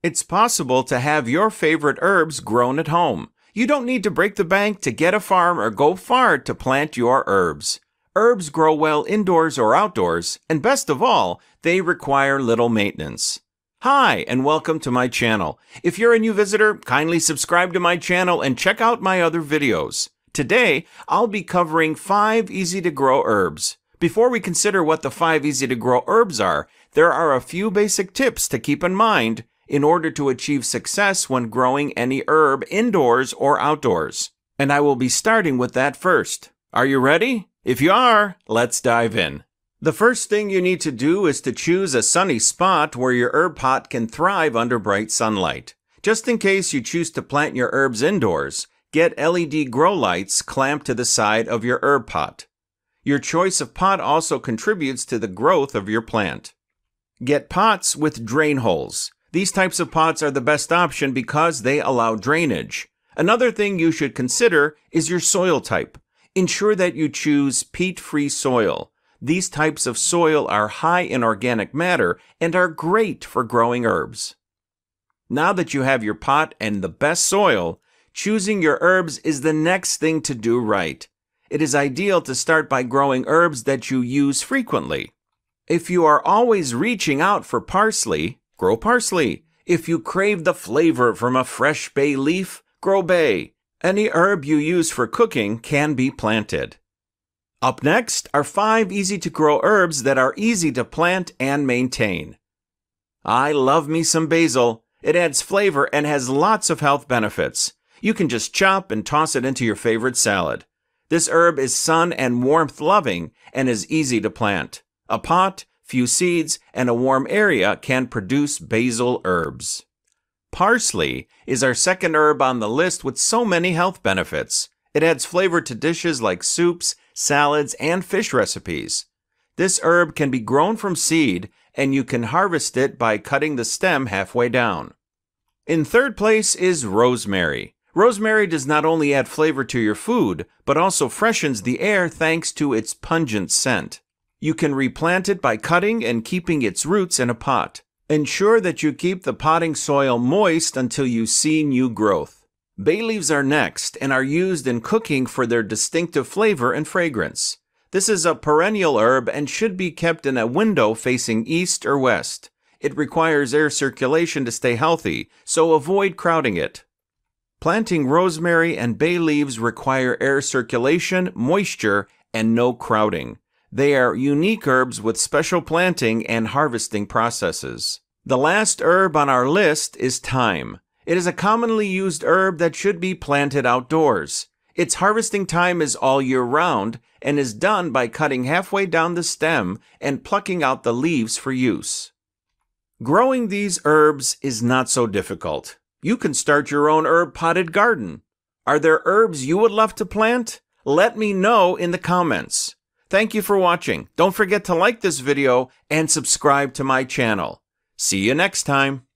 It's possible to have your favorite herbs grown at home. You don't need to break the bank to get a farm or go far to plant your herbs. Herbs grow well indoors or outdoors, and best of all, they require little maintenance. Hi, and welcome to my channel. If you're a new visitor, kindly subscribe to my channel and check out my other videos. Today, I'll be covering 5 easy-to-grow herbs. Before we consider what the 5 easy-to-grow herbs are, there are a few basic tips to keep in mind in order to achieve success when growing any herb indoors or outdoors. And I will be starting with that first. Are you ready? If you are, let's dive in. The first thing you need to do is to choose a sunny spot where your herb pot can thrive under bright sunlight. Just in case you choose to plant your herbs indoors, get LED grow lights clamped to the side of your herb pot. Your choice of pot also contributes to the growth of your plant. Get pots with drain holes. These types of pots are the best option because they allow drainage. Another thing you should consider is your soil type. Ensure that you choose peat-free soil. These types of soil are high in organic matter and are great for growing herbs. Now that you have your pot and the best soil, choosing your herbs is the next thing to do right. It is ideal to start by growing herbs that you use frequently. If you are always reaching out for parsley, grow parsley. If you crave the flavor from a fresh bay leaf, grow bay. Any herb you use for cooking can be planted. Up next are five easy to grow herbs that are easy to plant and maintain. I love me some basil. It adds flavor and has lots of health benefits. You can just chop and toss it into your favorite salad. This herb is sun and warmth loving and is easy to plant. A pot, few seeds, and a warm area can produce basil herbs. Parsley is our second herb on the list with so many health benefits. It adds flavor to dishes like soups, salads, and fish recipes. This herb can be grown from seed, and you can harvest it by cutting the stem halfway down. In third place is rosemary. Rosemary does not only add flavor to your food, but also freshens the air thanks to its pungent scent. You can replant it by cutting and keeping its roots in a pot. Ensure that you keep the potting soil moist until you see new growth. Bay leaves are next and are used in cooking for their distinctive flavor and fragrance. This is a perennial herb and should be kept in a window facing east or west. It requires air circulation to stay healthy, so avoid crowding it. Planting rosemary and bay leaves require air circulation, moisture, and no crowding. They are unique herbs with special planting and harvesting processes. The last herb on our list is thyme. It is a commonly used herb that should be planted outdoors. Its harvesting time is all year round and is done by cutting halfway down the stem and plucking out the leaves for use. Growing these herbs is not so difficult. You can start your own herb potted garden. Are there herbs you would love to plant? Let me know in the comments. Thank you for watching. Don't forget to like this video and subscribe to my channel. See you next time.